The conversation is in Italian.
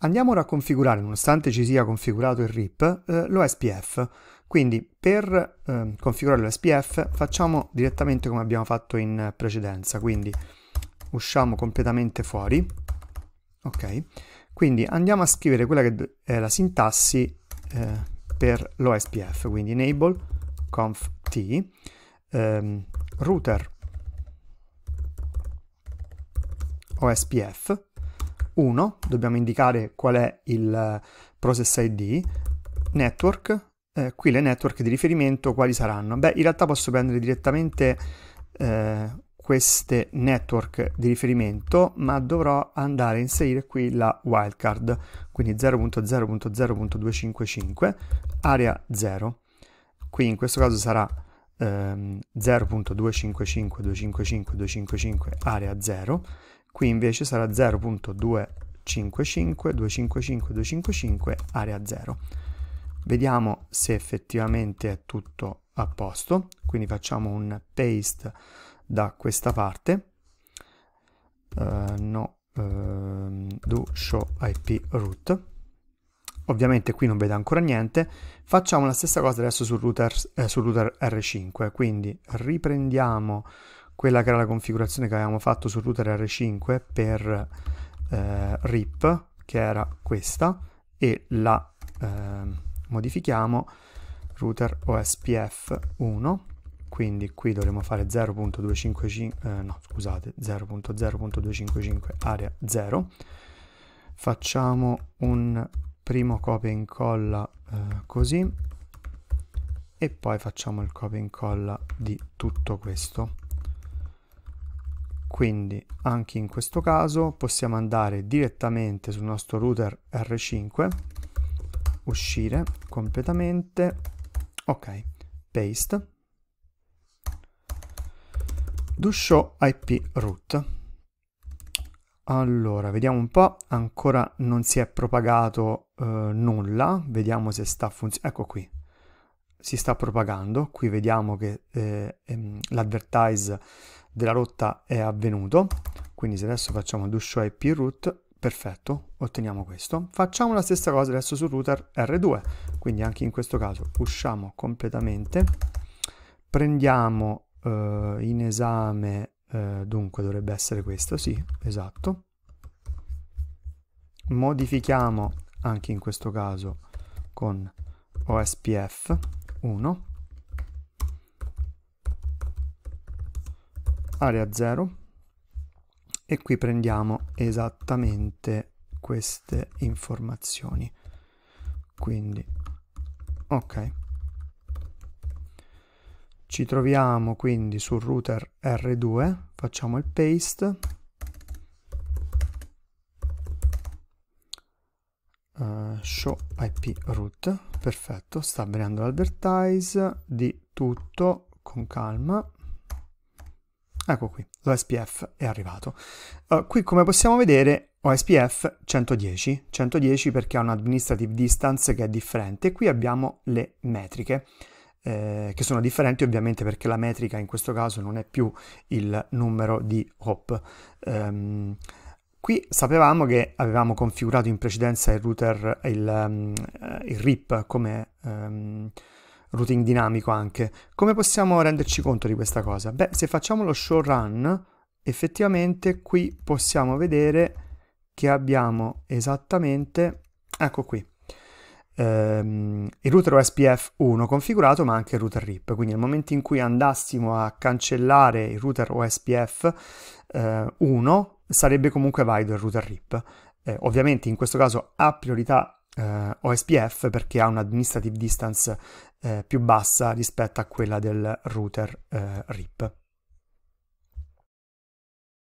Andiamo ora a configurare, nonostante ci sia configurato il RIP, eh, l'OSPF. Quindi per eh, configurare l'OSPF facciamo direttamente come abbiamo fatto in precedenza, quindi usciamo completamente fuori, ok? Quindi andiamo a scrivere quella che è la sintassi eh, per l'OSPF, quindi enable conf t ehm, router OSPF 1, dobbiamo indicare qual è il eh, process ID, network, eh, qui le network di riferimento quali saranno? Beh, in realtà posso prendere direttamente eh, queste network di riferimento, ma dovrò andare a inserire qui la wildcard, quindi 0.0.0.255, area 0. Qui in questo caso sarà ehm, 0.255, 255, 255, area 0 qui invece sarà 0.255, 255, 255, area 0. Vediamo se effettivamente è tutto a posto, quindi facciamo un paste da questa parte, uh, no, uh, do show IP root, ovviamente qui non vede ancora niente, facciamo la stessa cosa adesso sul router, eh, sul router R5, quindi riprendiamo quella che era la configurazione che avevamo fatto sul router R5 per eh, RIP, che era questa, e la eh, modifichiamo router OSPF 1, quindi qui dovremo fare 0.255, eh, no scusate, 0.0.255 area 0, facciamo un primo copia e incolla eh, così, e poi facciamo il copia e incolla di tutto questo. Quindi anche in questo caso possiamo andare direttamente sul nostro router R5, uscire completamente, ok, paste, do show IP root. Allora, vediamo un po', ancora non si è propagato eh, nulla, vediamo se sta funzionando, ecco qui, si sta propagando. Qui vediamo che eh, ehm, l'advertise della rotta è avvenuto. Quindi se adesso facciamo do show IP root, perfetto, otteniamo questo. Facciamo la stessa cosa adesso sul router R2. Quindi anche in questo caso usciamo completamente. Prendiamo eh, in esame, eh, dunque dovrebbe essere questo, sì, esatto. Modifichiamo anche in questo caso con OSPF 1 area 0 e qui prendiamo esattamente queste informazioni quindi ok ci troviamo quindi sul router R2 facciamo il paste show IP root, perfetto, sta avvenendo l'advertise di tutto con calma. Ecco qui, l'OSPF è arrivato. Uh, qui come possiamo vedere OSPF 110, 110 perché ha un administrative distance che è differente qui abbiamo le metriche. Eh, che sono differenti ovviamente perché la metrica in questo caso non è più il numero di hop. Um, Qui sapevamo che avevamo configurato in precedenza il router, il, ehm, eh, il RIP come um, routing dinamico anche. Come possiamo renderci conto di questa cosa? Beh, se facciamo lo show run, effettivamente qui possiamo vedere che abbiamo esattamente, ecco qui, ehm, il router OSPF 1 configurato ma anche il router RIP. Quindi nel momento in cui andassimo a cancellare il router OSPF eh, 1, sarebbe comunque valido il router RIP. Eh, ovviamente in questo caso ha priorità eh, OSPF perché ha un'administrative distance eh, più bassa rispetto a quella del router eh, RIP.